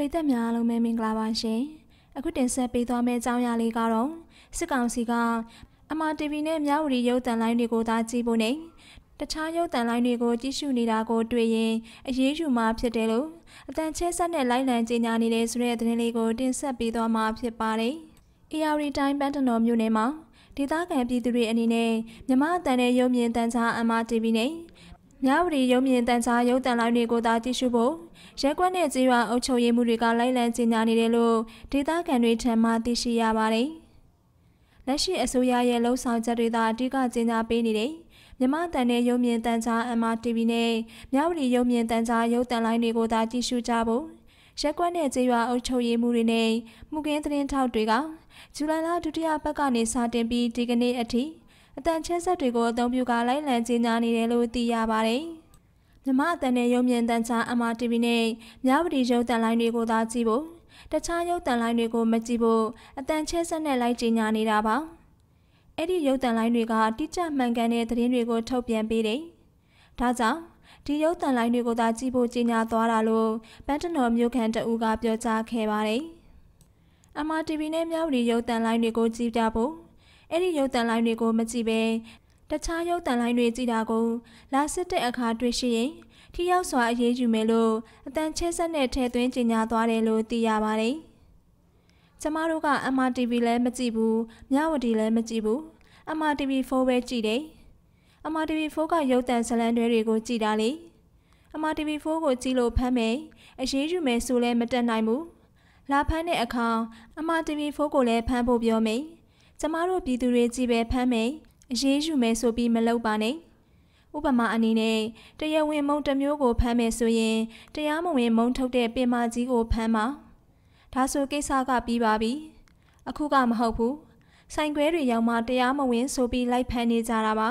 ပရိသတ်များအားလုံးပဲမင်္ဂလာပါရှင်။အခုတင်ဆက်ပေးသွားမယ့်အကြောင်းအရာလေးကတော့စစ်ကောင်စီကအမ TV နဲ့မြဝတီရုပ်သံလိုင်းတွေကိုသာကြည့်ဖို့နဲ့တခြားရုပ်သံလိုင်းတွေကိုကြည့်ရှုနေတာကို တွေ့ရင်အရေးယူမှာဖြစ်တယ်လို့အတန်ချဲဆက်နဲ့လိုက်လံကြေညာနေတဲ့ဆိုတဲ့သတင်းလေးကိုတင်ဆက်ပေးသွားမှာဖြစ်ပါတယ်။ AR တိုင်းပန်းတနော်မြို့နယ်မှာဒေသခံပြည်သူတွေအနေနဲ့မြမအတန်တဲ့ရုပ်မြင်သံကြား MRTV နဲ့မြဝတီရုံမြင့်တန်ချာရုပ်တံလိုင်းတွေကိုသာကြည့်ရှုဖို့ရက်ကွက်နဲ့ကြေးရွာအုပ်ချုပ်ရေးမှုတွေကလိုက်လံကြေညာနေတယ်လို့ဒေသခံတွေထံမှသိရှိရပါတယ်။လက်ရှိအစိုးရရဲ့လှုံ့ဆော်ချက်တွေသာအဓိကကြေညာပေးနေတယ်။မြမတန်တဲ့ရုံမြင့်တန်ချာ MRTV နဲ့မြဝတီရုံမြင့်တန်ချာရုပ်တံလိုင်းတွေကိုသာကြည့်ရှုကြဖို့ရက်ကွက်နဲ့ကြေးရွာအုပ်ချုပ်ရေးမှုတွေနဲ့မှုကင်းသတင်းထောက်တွေကဇူလိုင်လဒုတိယပတ်ကနေစတင်ပြီးဒီကနေ့အထိအတန်ချက်ဆက်တွေကိုအသုံးပြုကာလိုက်လံကြီးညာနေတယ်လို့သိရပါတယ်။မြမအတန်နဲ့ရုံမြင့်တန်ချာ MRTV နဲ့မြဝတီရုပ်သံလိုင်းတွေကိုသာကြည့်ဖို့တခြားရုပ်သံလိုင်းတွေကိုမကြည့်ဖို့အတန်ချက်ဆက်နဲ့လိုက်ကြီးညာနေတာပါ။အဲ့ဒီရုပ်သံလိုင်းတွေကတိကျမှန်ကန်တဲ့သတင်းတွေကိုထုတ်ပြန်ပေးတယ်။ဒါကြောင့်ဒီရုပ်သံလိုင်းတွေကိုသာကြည့်ဖို့ကြီးညာသွားတာလို့ပန်းတနော်မြို့ခံတအူးကပြောကြားခဲ့ပါတယ်။ MRTV နဲ့မြဝတီရုပ်သံလိုင်းတွေကိုကြည့်ကြဖို့အဲ့ဒီရုပ်သံလိုင်းတွေကိုမကြည့်ပဲတခြားရုပ်သံလိုင်းတွေကြည့်တာကို လာစစ်တဲ့အခါတွေ့ရှိရင်ထိရောက်စွာအရေးယူမယ်လို့အတန်ချဲဆက်နဲ့ထည့်သွင်းကြေညာသွားတယ်လို့သိရပါတယ်။ကျမတို့က MRTV လည်းမကြည့်ဘူး၊မြဝတီလည်းမကြည့်ဘူး။ MRTV4 ပဲကြည့်တယ်။ MRTV4 ကရုပ်သံဇာတ်လမ်းတွေကိုကြည့်တာလေ။ MRTV4 ကိုကြည့်လို့ဖမ်းမယ်။အရေးယူမယ်ဆိုလည်းမတက်နိုင်ဘူး။လာဖမ်းတဲ့အခါ MRTV4 ကိုလည်းဖမ်းဖို့ပြောမယ်။ကျမတို့ပြည်သူတွေကြီးပဲဖမ်းမယ်အရေးယူမယ်ဆိုပြီးမလုပ်ပါနဲ့ဥပမာအနေနဲ့တရားဝင်မုံတစ်မျိုးကိုဖမ်းမယ်ဆိုရင်တရားမဝင်မုံထုတ်တဲ့ပင်မကြီးကိုဖမ်းပါဒါဆိုကိစ္စကပြီးပါပြီ အခုကမဟုတ်ဘူးဆိုင်ခွဲတွေရောက်မှတရားမဝင် ဆိုပြီးလိုက်ဖမ်းနေကြတာပါ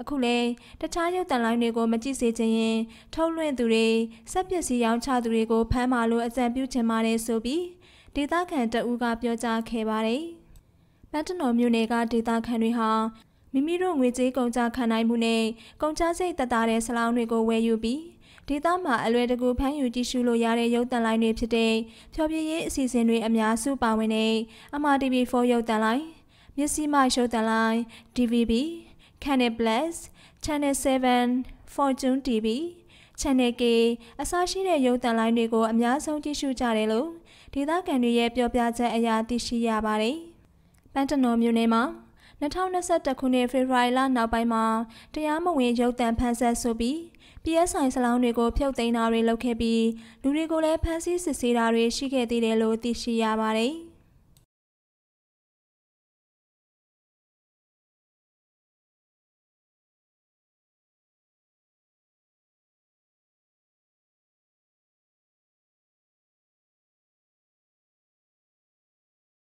အခုလေတခြားရုပ်တံလိုင်းတွေကိုမကြည့်စေချင်ရင် ထုတ်လွှင့်သူတွေစက်ပစ္စည်းရောင်းချသူတွေကိုဖမ်းမလို့အကြံပြုချင်ပါတယ်ဆိုပြီးဒေသခံတအူးကပြောကြားခဲ့ပါတယ်။လက်တနော်မြို့နယ်ကဒေသခံတွေဟာမိမိတို့ငွေကြေးကုန်ကျခံနိုင်မှုနဲ့ကုန်ကျစရိတ်သက်သာတဲ့ဆလောင်းတွေကိုဝယ်ယူပြီးဒေသမှာအလွယ်တကူဖမ်းယူကြည့်ရှုလို့ရတဲ့ရုပ်သံလိုင်းတွေဖြစ်တဲ့ဖြောပြရေးအစီအစဉ်တွေ အများစုပါဝင်တဲ့အမာ TV4 ရုပ်သံလိုင်းမျက်စိမရုပ်သံလိုင်း DVB Channel Plus Channel 7 Fortune TV Channel K အစရှိတဲ့ရုပ်သံလိုင်းတွေကိုအများဆုံးကြည့်ရှုကြတယ်လို့ဒေသခံတွေရဲ့ပြောပြချက်အရသိရှိရပါတယ်။ပန်းတနော်မြို့နယ်မှာ2021ခုနှစ်ဖေဖော်ဝါရီလနောက်ပိုင်းမှာတရားမဝင်ရုပ်သံဖမ်းဆက်ဆိုပြီး PSI စလောင်းတွေကိုဖျောက်သိမ်းတာတွေလုပ်ခဲ့ပြီးလူတွေကိုလည်းဖမ်းဆီးစစ်ဆေးတာတွေရှိခဲ့သေးတယ်လို့သိရှိရပါတယ်။